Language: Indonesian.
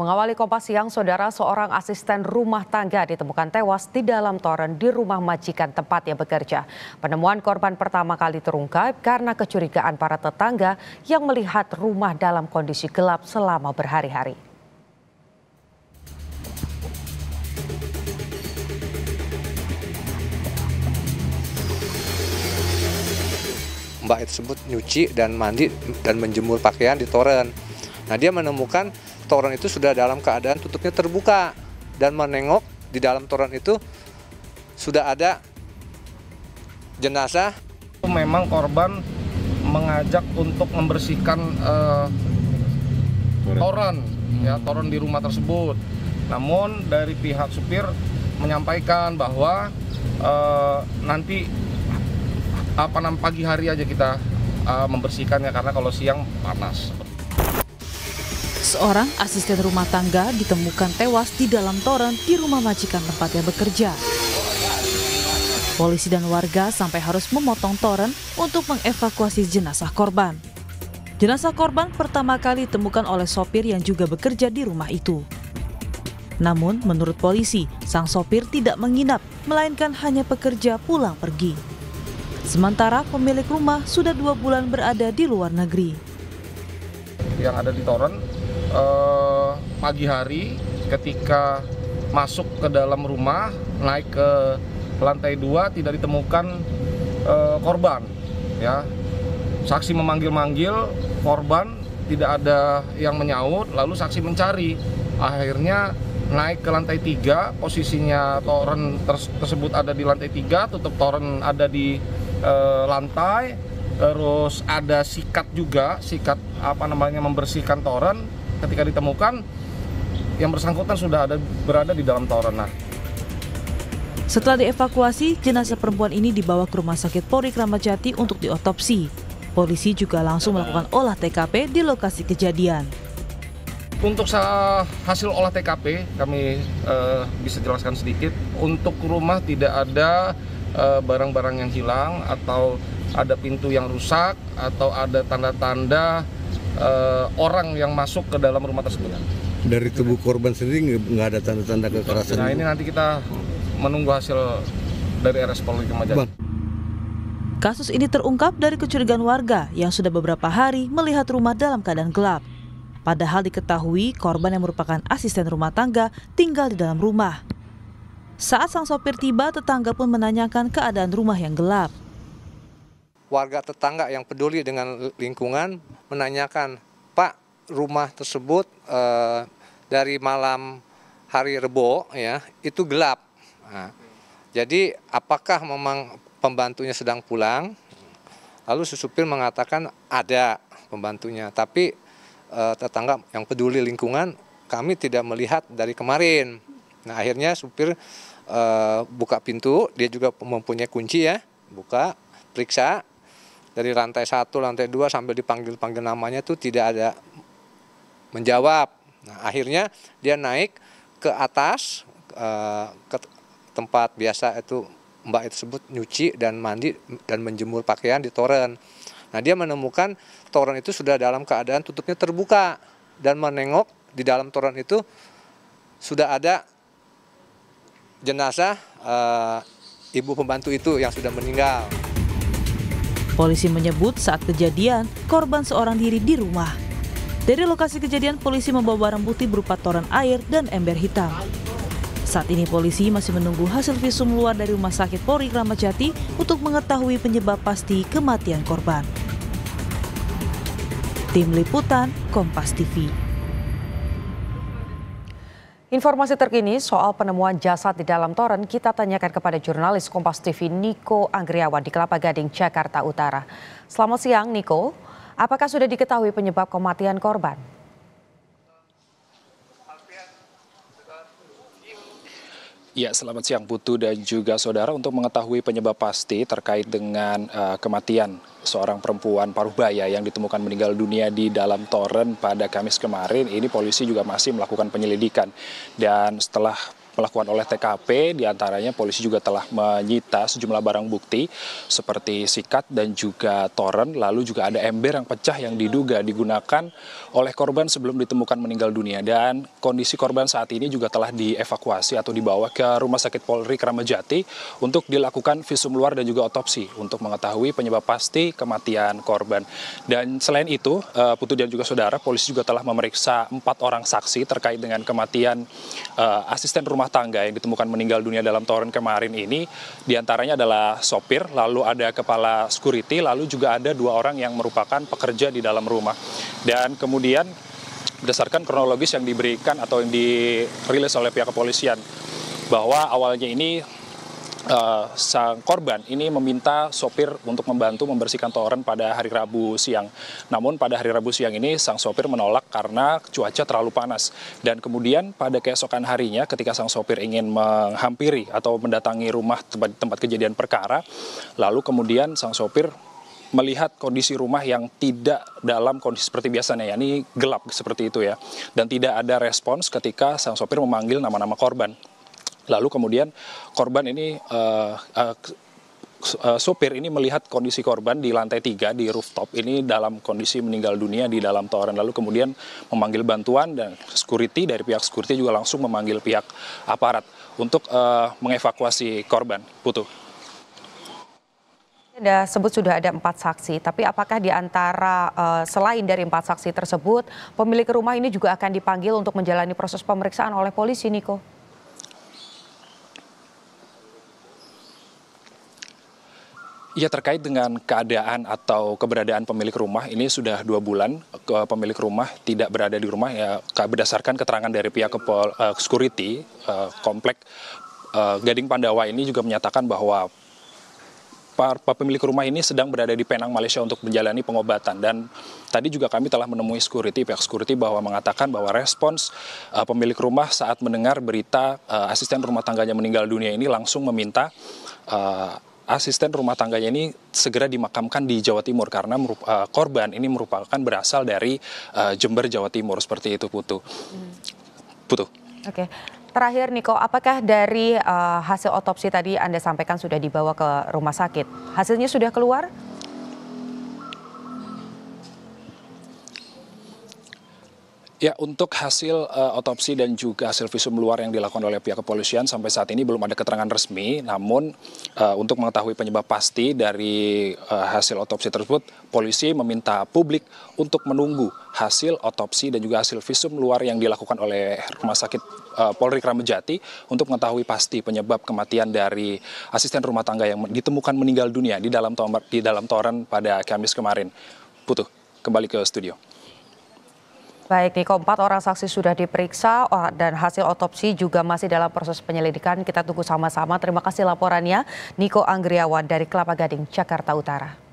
Mengawali kompas siang, saudara seorang asisten rumah tangga ditemukan tewas di dalam toren di rumah majikan tempatnya bekerja. Penemuan korban pertama kali terungkap karena kecurigaan para tetangga yang melihat rumah dalam kondisi gelap selama berhari-hari. mbak itu sebut nyuci dan mandi dan menjemur pakaian di toren. Nah dia menemukan toren itu sudah dalam keadaan tutupnya terbuka dan menengok di dalam toren itu sudah ada jenazah. Memang korban mengajak untuk membersihkan uh, eh, toran, ya toran di rumah tersebut. Namun dari pihak supir menyampaikan bahwa uh, nanti apa pagi hari aja kita uh, membersihkannya karena kalau siang panas. Seorang asisten rumah tangga ditemukan tewas di dalam toren di rumah majikan tempatnya bekerja. Polisi dan warga sampai harus memotong toren untuk mengevakuasi jenazah korban. Jenazah korban pertama kali ditemukan oleh sopir yang juga bekerja di rumah itu. Namun, menurut polisi, sang sopir tidak menginap, melainkan hanya pekerja pulang pergi. Sementara pemilik rumah sudah dua bulan berada di luar negeri. Yang ada di toren eh, pagi hari ketika masuk ke dalam rumah naik ke lantai dua tidak ditemukan eh, korban ya saksi memanggil-manggil korban tidak ada yang menyaut lalu saksi mencari akhirnya naik ke lantai tiga posisinya toren tersebut ada di lantai tiga tutup toren ada di e, lantai terus ada sikat juga sikat apa namanya membersihkan toren ketika ditemukan yang bersangkutan sudah ada berada di dalam toren. Nah, setelah dievakuasi, jenazah perempuan ini dibawa ke Rumah Sakit Polri Kramat Jati untuk diotopsi. Polisi juga langsung melakukan olah TKP di lokasi kejadian. Untuk hasil olah TKP, kami uh, bisa jelaskan sedikit. Untuk rumah tidak ada eh, barang-barang uh, yang hilang atau ada pintu yang rusak atau ada tanda-tanda uh, orang yang masuk ke dalam rumah tersebut. Dari tubuh korban sendiri nggak ada tanda-tanda kekerasan. Nah gitu? ini nanti kita menunggu hasil dari RS Polri Kemajan. Kasus ini terungkap dari kecurigaan warga yang sudah beberapa hari melihat rumah dalam keadaan gelap. Padahal diketahui korban yang merupakan asisten rumah tangga tinggal di dalam rumah. Saat sang sopir tiba, tetangga pun menanyakan keadaan rumah yang gelap warga tetangga yang peduli dengan lingkungan menanyakan, Pak, rumah tersebut e, dari malam hari Rebo ya itu gelap. Nah, jadi apakah memang pembantunya sedang pulang? Lalu supir mengatakan ada pembantunya, tapi e, tetangga yang peduli lingkungan kami tidak melihat dari kemarin. Nah akhirnya supir e, buka pintu, dia juga mempunyai kunci ya, buka, periksa, dari rantai satu, lantai dua sambil dipanggil-panggil namanya tuh tidak ada menjawab. Nah, akhirnya dia naik ke atas eh, ke tempat biasa itu mbak itu sebut nyuci dan mandi dan menjemur pakaian di toren. Nah dia menemukan toren itu sudah dalam keadaan tutupnya terbuka dan menengok di dalam toren itu sudah ada jenazah e, ibu pembantu itu yang sudah meninggal. Polisi menyebut saat kejadian, korban seorang diri di rumah. Dari lokasi kejadian, polisi membawa barang bukti berupa toran air dan ember hitam. Saat ini polisi masih menunggu hasil visum luar dari Rumah Sakit Polri Kramat Jati untuk mengetahui penyebab pasti kematian korban. Tim Liputan Kompas TV Informasi terkini soal penemuan jasad di dalam toren kita tanyakan kepada jurnalis Kompas TV Niko Anggriawan di Kelapa Gading, Jakarta Utara. Selamat siang Niko, apakah sudah diketahui penyebab kematian korban? Ya, selamat siang Putu dan juga saudara untuk mengetahui penyebab pasti terkait dengan uh, kematian seorang perempuan paruh baya yang ditemukan meninggal dunia di dalam toren pada Kamis kemarin. Ini polisi juga masih melakukan penyelidikan dan setelah melakukan oleh TKP, diantaranya polisi juga telah menyita sejumlah barang bukti seperti sikat dan juga toren, lalu juga ada ember yang pecah yang diduga digunakan oleh korban sebelum ditemukan meninggal dunia. Dan kondisi korban saat ini juga telah dievakuasi atau dibawa ke Rumah Sakit Polri Kramajati untuk dilakukan visum luar dan juga otopsi untuk mengetahui penyebab pasti kematian korban. Dan selain itu, eh, Putu dan juga saudara, polisi juga telah memeriksa empat orang saksi terkait dengan kematian eh, asisten rumah rumah tangga yang ditemukan meninggal dunia dalam toren kemarin ini diantaranya adalah sopir, lalu ada kepala security, lalu juga ada dua orang yang merupakan pekerja di dalam rumah. Dan kemudian berdasarkan kronologis yang diberikan atau yang dirilis oleh pihak kepolisian bahwa awalnya ini Eh, sang korban ini meminta sopir untuk membantu membersihkan toren pada hari Rabu siang. Namun pada hari Rabu siang ini sang sopir menolak karena cuaca terlalu panas. Dan kemudian pada keesokan harinya ketika sang sopir ingin menghampiri atau mendatangi rumah tempat, tempat kejadian perkara, lalu kemudian sang sopir melihat kondisi rumah yang tidak dalam kondisi seperti biasanya, yakni gelap seperti itu ya. Dan tidak ada respons ketika sang sopir memanggil nama-nama korban lalu kemudian korban ini uh, uh, sopir ini melihat kondisi korban di lantai tiga di rooftop ini dalam kondisi meninggal dunia di dalam toren lalu kemudian memanggil bantuan dan security dari pihak security juga langsung memanggil pihak aparat untuk uh, mengevakuasi korban Putu. Anda sebut sudah ada empat saksi, tapi apakah di antara uh, selain dari empat saksi tersebut, pemilik rumah ini juga akan dipanggil untuk menjalani proses pemeriksaan oleh polisi, Niko? Ya terkait dengan keadaan atau keberadaan pemilik rumah ini sudah dua bulan ke pemilik rumah tidak berada di rumah ya berdasarkan keterangan dari pihak kepol, uh, security uh, komplek uh, Gading Pandawa ini juga menyatakan bahwa para pemilik rumah ini sedang berada di Penang, Malaysia untuk menjalani pengobatan. Dan tadi juga kami telah menemui security, pihak security bahwa mengatakan bahwa respons uh, pemilik rumah saat mendengar berita uh, asisten rumah tangganya meninggal dunia ini langsung meminta uh, asisten rumah tangganya ini segera dimakamkan di Jawa Timur karena uh, korban ini merupakan berasal dari uh, Jember Jawa Timur seperti itu Putu. Hmm. Putu. Oke. Okay. Terakhir Niko, apakah dari uh, hasil otopsi tadi Anda sampaikan sudah dibawa ke rumah sakit? Hasilnya sudah keluar? Ya, untuk hasil uh, otopsi dan juga hasil visum luar yang dilakukan oleh pihak kepolisian sampai saat ini belum ada keterangan resmi. Namun uh, untuk mengetahui penyebab pasti dari uh, hasil otopsi tersebut, polisi meminta publik untuk menunggu hasil otopsi dan juga hasil visum luar yang dilakukan oleh Rumah Sakit uh, Polri Kramajati untuk mengetahui pasti penyebab kematian dari asisten rumah tangga yang ditemukan meninggal dunia di dalam di dalam toren pada Kamis kemarin. Putu, kembali ke studio. Baik Niko, empat orang saksi sudah diperiksa oh, dan hasil otopsi juga masih dalam proses penyelidikan. Kita tunggu sama-sama. Terima kasih laporannya Niko Anggriawan dari Kelapa Gading, Jakarta Utara.